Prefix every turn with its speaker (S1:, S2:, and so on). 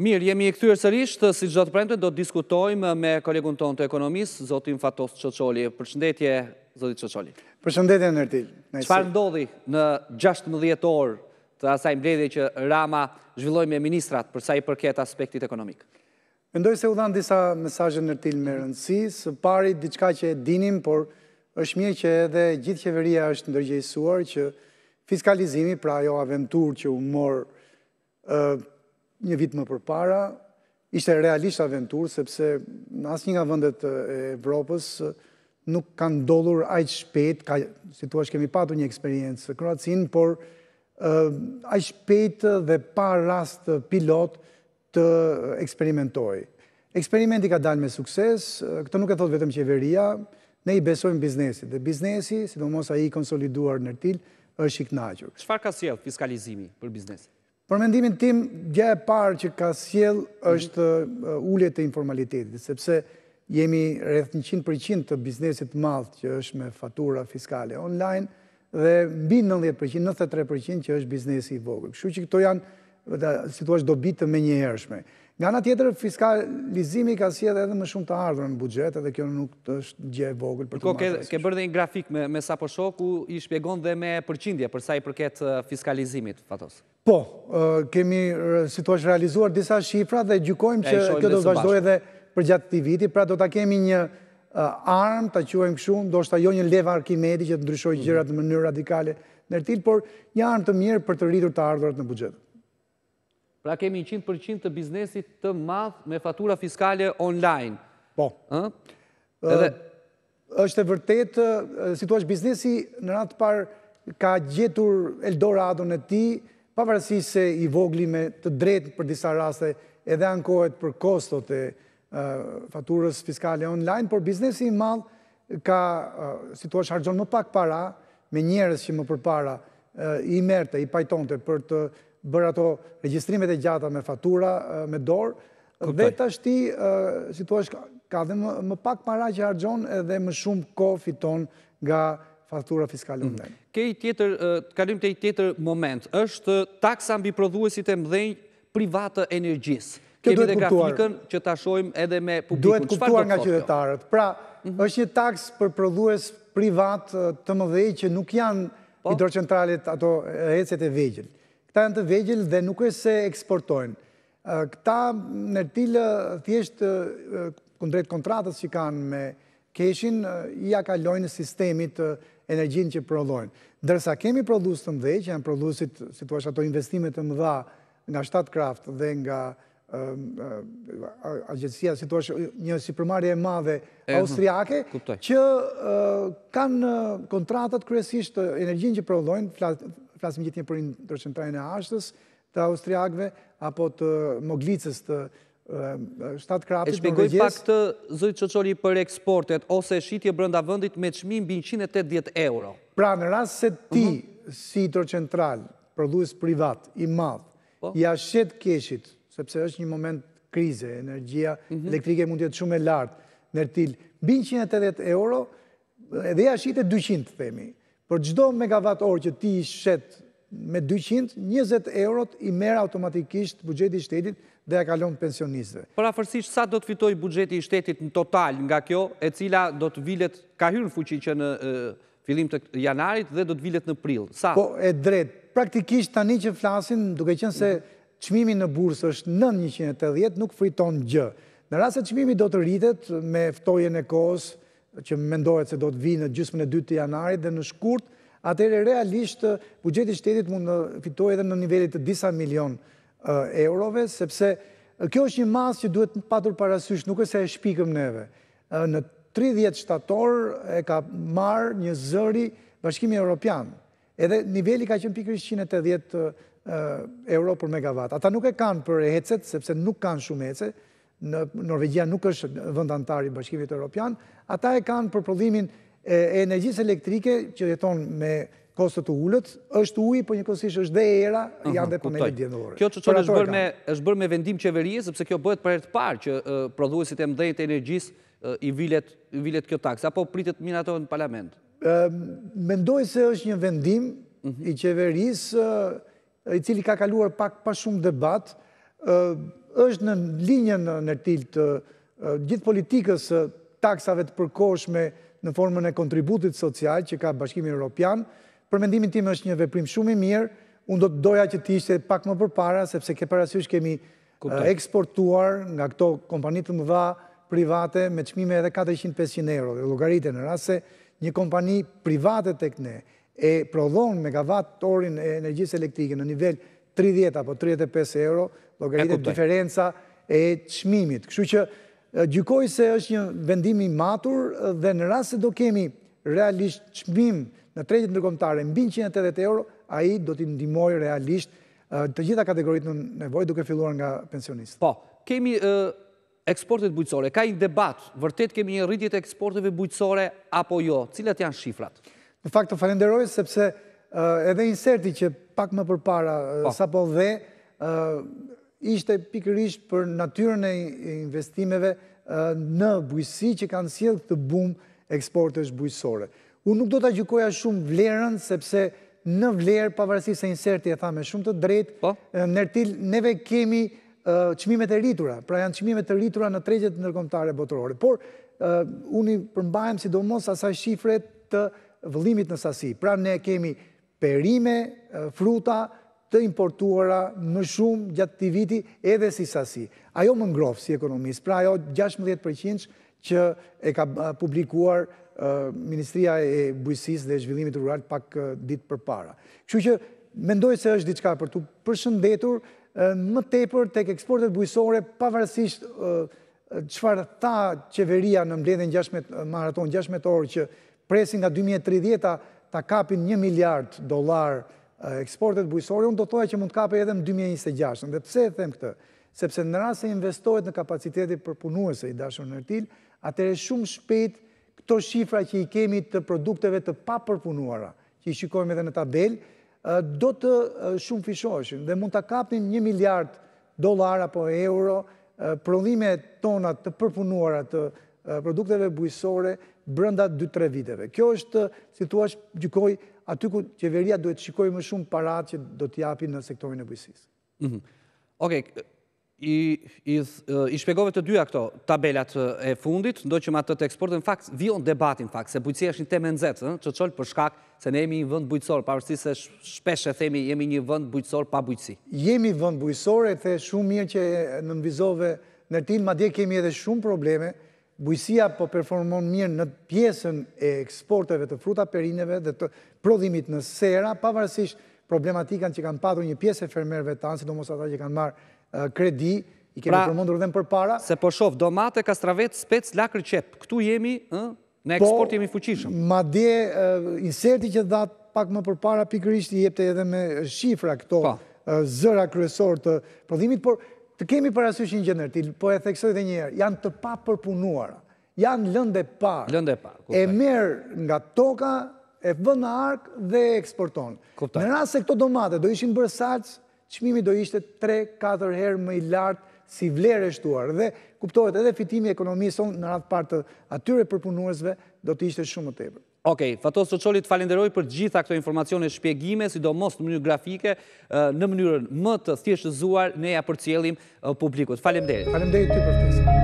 S1: Mirë, jemi e këtyrë sërishtë, si gjatë të premte, do të diskutojmë me kolegun tonë të ekonomisë, Zotin Fatos Qoqoli. Përshëndetje, Zotin Qoqoli.
S2: Përshëndetje, Nërtil. Qëfar
S1: ndodhi në 16 orë të asaj mbledhje që Rama zhvilloj me ministrat përsa i përket aspektit ekonomikë?
S2: Mendoj se u dhanë disa mesajën nërtil me rëndësi, së pari diçka që e dinim, por është mje që edhe gjithë qeveria është ndërgjejsuar që fiskalizimi, pra jo aventur që u morë një vit më përpara, ishte realisht aventur, sepse në asë një nga vëndet e Evropës nuk kanë dollur ajtë shpet, ka, si tu kemi patu një eksperiencë së Kroacin, por ajtë shpet dhe pa rast pilot të eksperimentoj. Eksperimenti ka dalë me sukses, këtë nuk e thot vetëm qeveria, ne i besojmë biznesit, dhe biznesi, si do mos a i konsoliduar në është i
S1: Shfar ka sjell fiskalizimi për biznesit?
S2: Për mendimin tim, gjë e parë që ka sjell është uh, ullet e informalitetit, sepse jemi rreth 100% të biznesit malë që është me fatura fiskale online dhe mbi 90%, 93% që është biznesi i vogë. Këshu që këto janë si të ashtë do bitë me një Nga nga tjetër, fiskalizimi ka si edhe më shumë të ardhur në budget, edhe kjo nuk të është gje e vogël për të marrë.
S1: Ke bërë dhe një grafik me sa për shoku, i shpjegon dhe me përqindje, për sa i përket fiskalizimit, Fatos.
S2: Po, kemi situasht realizuar disa shifra dhe gjukojmë që kjo do të vazhdoj edhe për gjatë të viti, pra do të kemi një armë, të quajmë këshumë, do shta jo një leva arkimedi që të ndryshoj gjërat në mënyrë radikale në por një armë të mirë për të rritur të ardhurat në budgetë.
S1: Pra kemi 100% të biznesit të madh me fatura fiskale online. Po.
S2: Êshtë e vërtet, situash biznesi në ratë par ka gjetur Eldoradon e ti, pa se i vogli me të drejtë për disa raste edhe ankohet për kostot e faturës fiskale online, por biznesi i madh ka situash hargjon më pak para me njerës që më përpara i merte, i pajtonte për të bërë ato registrimet e gjata me fatura, me dorë, dhe të ashti, situash ka dhe më pak para që argjon edhe më shumë ko fiton nga fatura fiskalën dhe.
S1: i tjetër, kalim të i tjetër moment, është taksa mbi prodhuesit e mdhenjë private energjisë. Kjo duhet kuptuar. Që ta shojmë edhe me publikun. Duhet kuptuar nga
S2: qytetarët. Pra, është një taksë për prodhues privat të mëdhej që nuk janë hidrocentralit ato hecet e vejgjën. Këta janë të vegjel dhe nuk e se eksportojnë. Këta nërtilë thjeshtë kundrejt kontratës që kanë me keshin, i akalojnë sistemit energjin që prodhojnë. Dërsa kemi produsë të mdhej, që janë produsit, si të ashtë ato investimet të mdha nga shtatë kraft dhe nga agjetësia, si të ashtë një si përmarje e madhe austriake, që kanë kontratat kërësisht energjin që prodhojnë, flasim gjithë një për ndërqëntrajnë e ashtës të austriakve, apo të moglicës të shtatë krapit E shpegoj pak
S1: të zëjtë qëqori për eksportet, ose shqitje brënda vëndit me qmim bin 180 euro.
S2: Pra në rrasë se ti, mhm. si ndërqëntral, produjës privat, i madhë, po. i ashtë keshit, sepse është një moment krize, energjia mhm. elektrike mund të jetë shumë e lartë, nërtil, bin 180 euro, edhe ja shqitë 200, themi për gjdo megawatt orë që ti shet me 200, 20 eurot i merë automatikisht bugjeti i shtetit dhe e kalon pensionistëve.
S1: Për afërsisht, sa do të fitoj bugjeti i shtetit në total nga kjo, e cila do të vilet, ka hyrë fuqi që në filim të janarit dhe do të vilet në prill? Sa? Po,
S2: e drejt, praktikisht tani që flasin, duke qënë se qmimi në bursë është 9.180, nuk friton gjë. Në rrasë e qmimi do të rritet me ftojen e kosë, që mendohet se do të vinë në gjysmën e 2 të janarit dhe në shkurt, e realisht uh, bugjeti shtetit mund të fitoj edhe në nivellit të disa milion uh, eurove, sepse uh, kjo është një mas që duhet në patur parasysh, nuk e se e shpikëm neve. Në 30 shtator e ka marë një zëri bashkimi Europian, edhe nivelli ka qënë pikrish 180 euro për megavat. Ata nuk e kanë për ehecet, sepse nuk kanë shumë ehecet, Norvegia nuk është vëndantari antari i bashkimit e Europian, ata e kanë për prodhimin e energjis elektrike që jeton me kostët të ullët, është ui, për po një kostësh është dhe era, janë dhe për me një djenë Kjo që qërë
S1: është bërë me vendim qeverijës, sepse kjo bëhet për e të parë që prodhuesit e mdhejt e energjis i vilet kjo taksë, apo pritet minë ato në parlament?
S2: Mendoj se është një vendim mhm. i qeverijës, i cili ka kaluar pak pa shumë debat, është në linjën në tilë të gjithë politikës taksave të përkoshme në formën e kontributit social që ka bashkimin Europian. Përmendimin tim është një veprim shumë i mirë, unë do të doja që ti ishte pak më përpara, sepse ke parasysh kemi eksportuar nga këto kompanit të më dha private me qmime edhe 400-500 euro dhe logaritën në rase një kompani private të këne e prodhon megavat të orin e energjisë elektrike në nivel 30 apo 35 euro, logaritë të diferenca e qmimit. Kështu që gjykoj se është një vendimi matur dhe në rrasë se do kemi realisht qmim në tretjit nërkomtare në 180 euro, a i do t'i ndimoj realisht të gjitha kategoritë në nevoj duke filluar nga pensionistë.
S1: Po, kemi eksportet bujtësore, ka i debat, vërtet kemi një rritjet e eksporteve bujtësore apo jo, cilat janë shifrat?
S2: Në fakt të falenderoj, sepse edhe inserti që pak më përpara, sa po dhe, ishte pikërisht për natyrën e investimeve në bujësi që kanë siel këtë bum eksportës bujësore. Unë nuk do të gjykoja shumë vlerën, sepse në vlerë, pavarësi se inserti e thame shumë të drejtë, po. nërtil neve kemi qmimet e rritura, pra janë qmimet e rritura në tregjet nërkomtare botërore. Por, unë i përmbajem si do mos asaj shifret të vëllimit në sasi. Pra, ne kemi perime, fruta, të importuara më shumë gjatë të viti edhe si sasi. Ajo më ngrofë si ekonomisë, pra ajo 16% që e ka publikuar Ministria e Bujësis dhe Zhvillimit Rural pak ditë për para. Që që mendoj se është diçka për të përshëndetur më tepër të eksportet bujësore pavarësisht qëfar ta qeveria në mbledhen maraton 16 orë që presin nga 2030 ta kapin 1 miliard dolarë eksportet bujësore, unë do të thua që mund të kape edhe në 2026. Dhe pse e them këtë? Sepse në rrasë e investohet në për përpunuese i dashur në rëtil, atër e shumë shpet këto shifra që i kemi të produkteve të pa përpunuara, që i shikojme dhe në tabel, do të shumë fishoshin dhe mund të kapnin një miliard dolar apo euro prodhime tonat të përpunuara të produkteve bujësore brënda 2-3 viteve. Kjo është situash gjykoj aty ku qeveria duhet të shikojë më shumë parat që do të japi në sektorin e bujqësisë.
S1: Mhm. Okej, i i i të dyja këto tabelat e fundit, ndo që me atë të eksportën fakt vion debatin fakt se bujqësia është një temë e nxehtë, ëh, ç'o për shkak se ne jemi një vend bujqësor, pavarësisht se shpesh e themi jemi një vend bujqësor pa bujqësi.
S2: Jemi vend bujqësor e the shumë mirë që nënvizove Nërtin, ma dje kemi edhe shumë probleme, bujësia po performon mirë në pjesën e eksporteve të fruta perineve dhe të prodhimit në sera, pavarësisht problematikan që kanë patur një pjesë e fermerve të ansi, do mos ata që kanë marë kredi,
S1: i kemi pra, përmundur dhe më për para. Se po shof, domate, kastravet, spec, lakrë, qep, këtu jemi në po, eksport jemi
S2: fuqishëm. Ma dhe inserti që dhatë pak më për para, pikërishti jepte edhe me shifra këto po. zëra kryesor të prodhimit, por të kemi parasysh një gjendër, po e theksoj dhe njerë, janë të pa përpunuara, janë lënde parë, e merë nga toka, e vë në arkë dhe eksportonë. Në rrasë se këto domate do ishin bërë salcë, qmimi do ishte 3-4 herë më i lartë si vlerë e shtuar. Dhe kuptohet edhe fitimi e ekonomisë në ratë partë atyre përpunuësve do të ishte shumë të tepër.
S1: Ok, Fatos Socholi të falenderoj për gjitha këto informacione shpjegime, si do mos në mënyrë grafike, në mënyrën më të thjeshtë neja ne ja për cjelim publikut. Falem dhe. ty për fesë.